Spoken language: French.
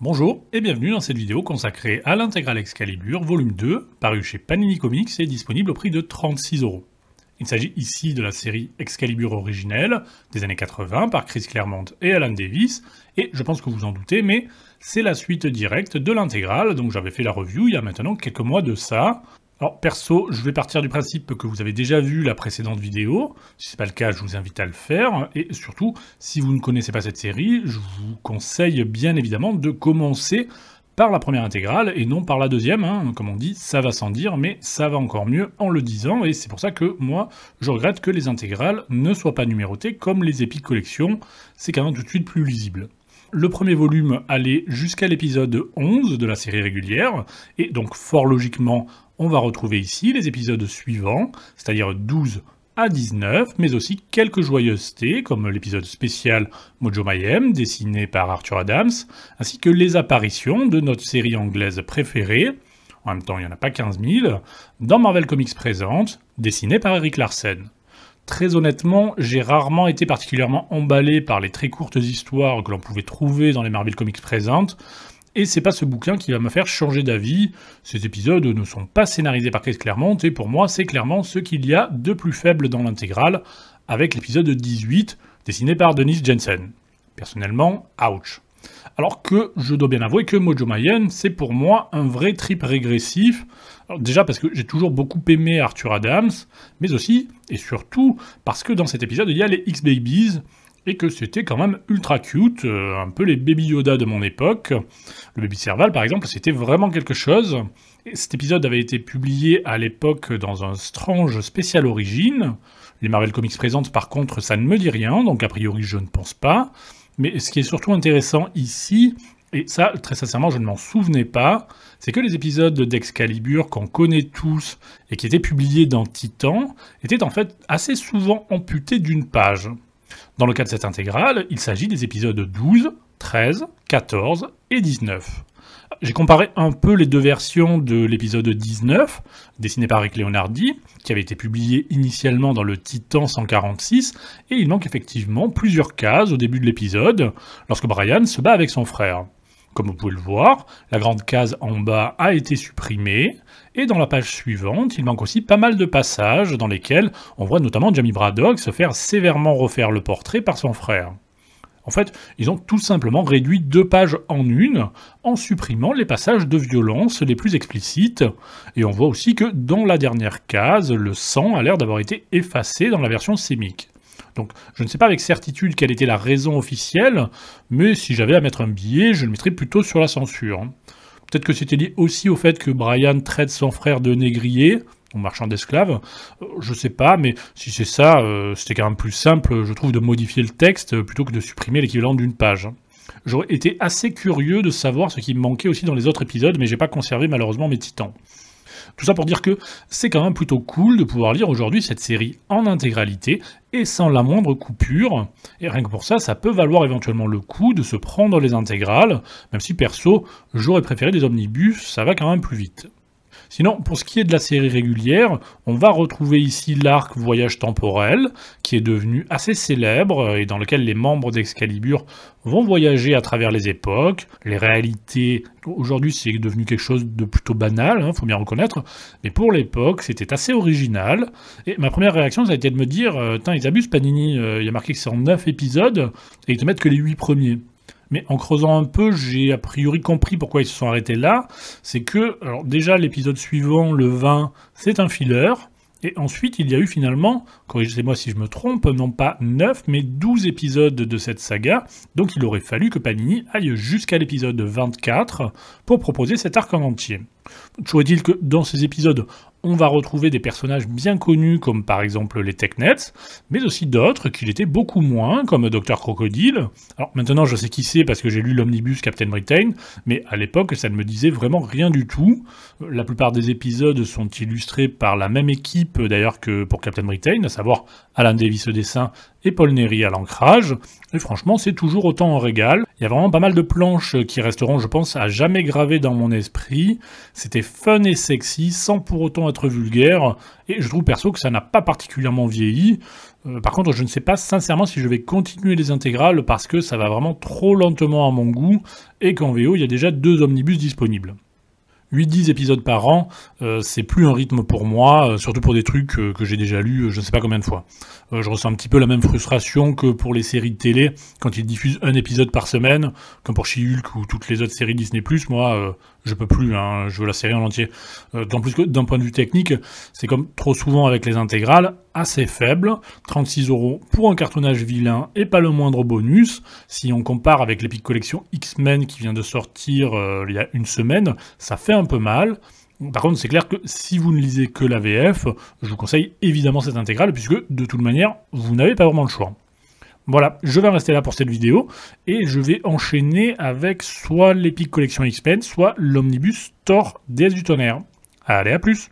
Bonjour et bienvenue dans cette vidéo consacrée à l'intégrale Excalibur volume 2, paru chez Panini Comics et disponible au prix de 36 euros. Il s'agit ici de la série Excalibur originelle des années 80 par Chris Claremont et Alan Davis, et je pense que vous en doutez, mais c'est la suite directe de l'intégrale, donc j'avais fait la review il y a maintenant quelques mois de ça, alors perso, je vais partir du principe que vous avez déjà vu la précédente vidéo. Si ce n'est pas le cas, je vous invite à le faire. Et surtout, si vous ne connaissez pas cette série, je vous conseille bien évidemment de commencer par la première intégrale et non par la deuxième. Hein. Comme on dit, ça va sans dire, mais ça va encore mieux en le disant. Et c'est pour ça que moi, je regrette que les intégrales ne soient pas numérotées comme les épiques collections, C'est quand même tout de suite plus lisible. Le premier volume allait jusqu'à l'épisode 11 de la série régulière, et donc fort logiquement, on va retrouver ici les épisodes suivants, c'est-à-dire 12 à 19, mais aussi quelques joyeusetés comme l'épisode spécial Mojo Mayhem dessiné par Arthur Adams, ainsi que les apparitions de notre série anglaise préférée, en même temps il n'y en a pas 15 000, dans Marvel Comics Présente, dessiné par Eric Larsen. Très honnêtement, j'ai rarement été particulièrement emballé par les très courtes histoires que l'on pouvait trouver dans les Marvel Comics Présentes, et c'est pas ce bouquin qui va me faire changer d'avis. Ces épisodes ne sont pas scénarisés par Chris Claremont, et pour moi, c'est clairement ce qu'il y a de plus faible dans l'intégrale, avec l'épisode 18, dessiné par Denis Jensen. Personnellement, ouch. Alors que je dois bien avouer que Mojo Mayen, c'est pour moi un vrai trip régressif. déjà parce que j'ai toujours beaucoup aimé Arthur Adams, mais aussi et surtout parce que dans cet épisode, il y a les X-Babies, et que c'était quand même ultra cute, euh, un peu les Baby Yoda de mon époque. Le Baby Serval, par exemple, c'était vraiment quelque chose. cet épisode avait été publié à l'époque dans un Strange spécial origine. Les Marvel Comics présentes, par contre, ça ne me dit rien, donc a priori, je ne pense pas. Mais ce qui est surtout intéressant ici, et ça, très sincèrement, je ne m'en souvenais pas, c'est que les épisodes d'Excalibur qu'on connaît tous et qui étaient publiés dans Titan étaient en fait assez souvent amputés d'une page. Dans le cas de cette intégrale, il s'agit des épisodes 12, 13, 14 et 19. J'ai comparé un peu les deux versions de l'épisode 19, dessiné par Rick Leonardi, qui avait été publié initialement dans le Titan 146, et il manque effectivement plusieurs cases au début de l'épisode, lorsque Brian se bat avec son frère. Comme vous pouvez le voir, la grande case en bas a été supprimée, et dans la page suivante, il manque aussi pas mal de passages dans lesquels on voit notamment Jamie Braddock se faire sévèrement refaire le portrait par son frère. En fait, ils ont tout simplement réduit deux pages en une en supprimant les passages de violence les plus explicites. Et on voit aussi que dans la dernière case, le sang a l'air d'avoir été effacé dans la version sémique. Donc je ne sais pas avec certitude quelle était la raison officielle, mais si j'avais à mettre un billet, je le mettrais plutôt sur la censure. Peut-être que c'était lié aussi au fait que Brian traite son frère de négrier, ou marchand d'esclaves. Euh, je ne sais pas, mais si c'est ça, euh, c'était quand même plus simple, je trouve, de modifier le texte plutôt que de supprimer l'équivalent d'une page. J'aurais été assez curieux de savoir ce qui me manquait aussi dans les autres épisodes, mais j'ai pas conservé malheureusement mes titans. Tout ça pour dire que c'est quand même plutôt cool de pouvoir lire aujourd'hui cette série en intégralité et sans la moindre coupure. Et rien que pour ça, ça peut valoir éventuellement le coup de se prendre les intégrales, même si perso, j'aurais préféré des omnibus, ça va quand même plus vite. Sinon, pour ce qui est de la série régulière, on va retrouver ici l'arc Voyage temporel, qui est devenu assez célèbre et dans lequel les membres d'Excalibur vont voyager à travers les époques, les réalités. Aujourd'hui, c'est devenu quelque chose de plutôt banal, il hein, faut bien reconnaître, mais pour l'époque, c'était assez original. Et ma première réaction, ça a été de me dire euh, Tiens, ils abusent Panini, euh, il y a marqué que c'est en 9 épisodes et ils te mettent que les 8 premiers. Mais en creusant un peu, j'ai a priori compris pourquoi ils se sont arrêtés là. C'est que, alors déjà, l'épisode suivant, le 20, c'est un filler. Et ensuite, il y a eu finalement, corrigez-moi si je me trompe, non pas 9, mais 12 épisodes de cette saga. Donc il aurait fallu que Panini aille jusqu'à l'épisode 24 pour proposer cet arc en entier. Toujours est-il que dans ces épisodes on va retrouver des personnages bien connus comme par exemple les Technets, mais aussi d'autres qui l'étaient beaucoup moins, comme Docteur Crocodile. Alors maintenant je sais qui c'est parce que j'ai lu l'omnibus Captain Britain, mais à l'époque ça ne me disait vraiment rien du tout. La plupart des épisodes sont illustrés par la même équipe d'ailleurs que pour Captain Britain, à savoir Alan Davis dessin et Paul Neri à l'ancrage. Et franchement, c'est toujours autant en régal. Il y a vraiment pas mal de planches qui resteront, je pense, à jamais gravées dans mon esprit. C'était fun et sexy, sans pour autant être vulgaire. Et je trouve perso que ça n'a pas particulièrement vieilli. Euh, par contre, je ne sais pas sincèrement si je vais continuer les intégrales parce que ça va vraiment trop lentement à mon goût et qu'en VO, il y a déjà deux omnibus disponibles. 8-10 épisodes par an, euh, c'est plus un rythme pour moi, euh, surtout pour des trucs euh, que j'ai déjà lus je ne sais pas combien de fois. je ressens un petit peu la même frustration que pour les séries de télé, quand ils diffusent un épisode par semaine, comme pour She-Hulk ou toutes les autres séries Disney+, moi, je peux plus, hein, je veux la série en entier. en euh, plus, d'un point de vue technique, c'est comme trop souvent avec les intégrales, assez faible, 36 euros pour un cartonnage vilain et pas le moindre bonus. Si on compare avec l'Epic collection X-Men qui vient de sortir euh, il y a une semaine, ça fait un peu mal. Par contre, c'est clair que si vous ne lisez que la VF, je vous conseille évidemment cette intégrale, puisque de toute manière, vous n'avez pas vraiment le choix. Voilà, je vais rester là pour cette vidéo et je vais enchaîner avec soit l'Epic Collection Pen, soit l'Omnibus Thor, des du Tonnerre. Allez, à plus